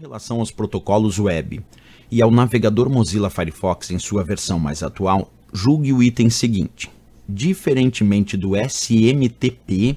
relação aos protocolos web e ao navegador Mozilla Firefox em sua versão mais atual, julgue o item seguinte. Diferentemente do SMTP,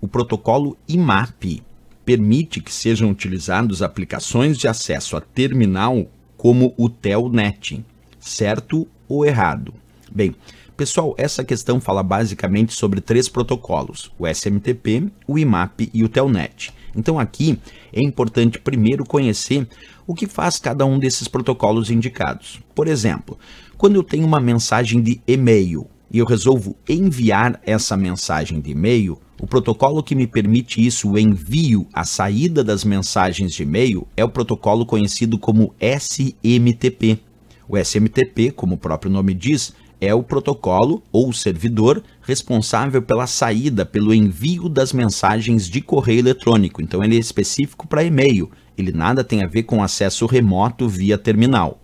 o protocolo IMAP permite que sejam utilizados aplicações de acesso a terminal como o Telnet, certo ou errado? Bem, pessoal, essa questão fala basicamente sobre três protocolos, o SMTP, o IMAP e o Telnet. Então aqui é importante primeiro conhecer o que faz cada um desses protocolos indicados. Por exemplo, quando eu tenho uma mensagem de e-mail e eu resolvo enviar essa mensagem de e-mail, o protocolo que me permite isso, o envio, a saída das mensagens de e-mail, é o protocolo conhecido como SMTP. O SMTP, como o próprio nome diz, é o protocolo ou servidor responsável pela saída, pelo envio das mensagens de correio eletrônico. Então ele é específico para e-mail, ele nada tem a ver com acesso remoto via terminal.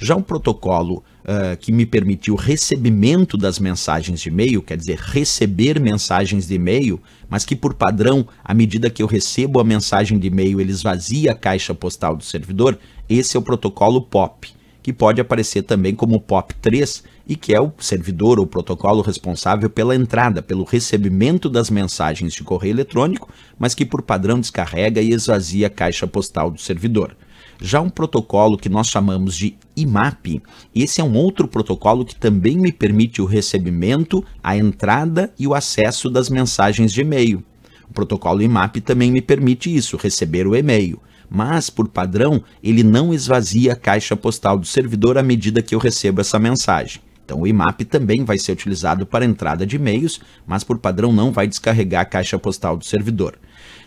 Já o protocolo uh, que me permitiu o recebimento das mensagens de e-mail, quer dizer, receber mensagens de e-mail, mas que por padrão, à medida que eu recebo a mensagem de e-mail, ele esvazia a caixa postal do servidor, esse é o protocolo POP que pode aparecer também como POP3 e que é o servidor ou protocolo responsável pela entrada, pelo recebimento das mensagens de correio eletrônico, mas que por padrão descarrega e esvazia a caixa postal do servidor. Já um protocolo que nós chamamos de IMAP, esse é um outro protocolo que também me permite o recebimento, a entrada e o acesso das mensagens de e-mail. O protocolo IMAP também me permite isso, receber o e-mail mas por padrão ele não esvazia a caixa postal do servidor à medida que eu recebo essa mensagem. Então o IMAP também vai ser utilizado para entrada de e-mails, mas por padrão não vai descarregar a caixa postal do servidor.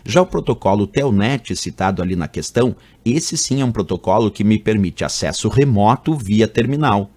Já o protocolo Telnet, citado ali na questão, esse sim é um protocolo que me permite acesso remoto via terminal.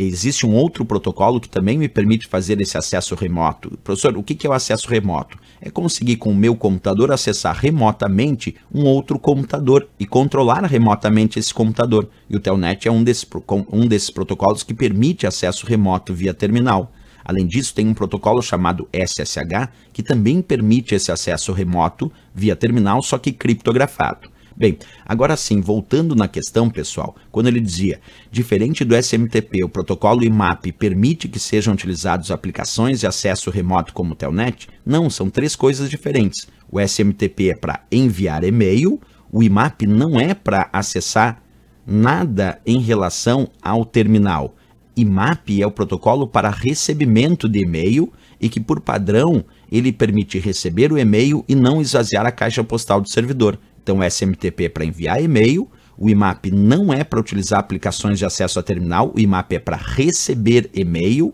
Existe um outro protocolo que também me permite fazer esse acesso remoto. Professor, o que é o acesso remoto? É conseguir com o meu computador acessar remotamente um outro computador e controlar remotamente esse computador. E o Telnet é um desses, um desses protocolos que permite acesso remoto via terminal. Além disso, tem um protocolo chamado SSH que também permite esse acesso remoto via terminal, só que criptografado. Bem, agora sim, voltando na questão, pessoal, quando ele dizia, diferente do SMTP, o protocolo IMAP permite que sejam utilizados aplicações de acesso remoto como o Telnet, não, são três coisas diferentes. O SMTP é para enviar e-mail, o IMAP não é para acessar nada em relação ao terminal. IMAP é o protocolo para recebimento de e-mail e que, por padrão, ele permite receber o e-mail e não esvaziar a caixa postal do servidor. Então, o SMTP para enviar e-mail, o IMAP não é para utilizar aplicações de acesso a terminal, o IMAP é para receber e-mail,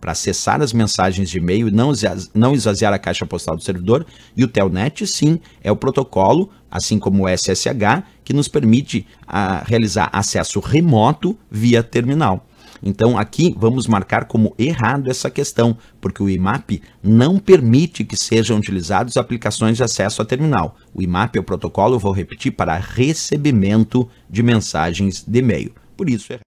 para acessar as mensagens de e-mail e não, não esvaziar a caixa postal do servidor. E o Telnet, sim, é o protocolo, assim como o SSH, que nos permite a, ah, realizar acesso remoto via terminal. Então aqui vamos marcar como errado essa questão, porque o IMAP não permite que sejam utilizados aplicações de acesso a terminal. O IMAP é o protocolo, vou repetir, para recebimento de mensagens de e-mail. Por isso é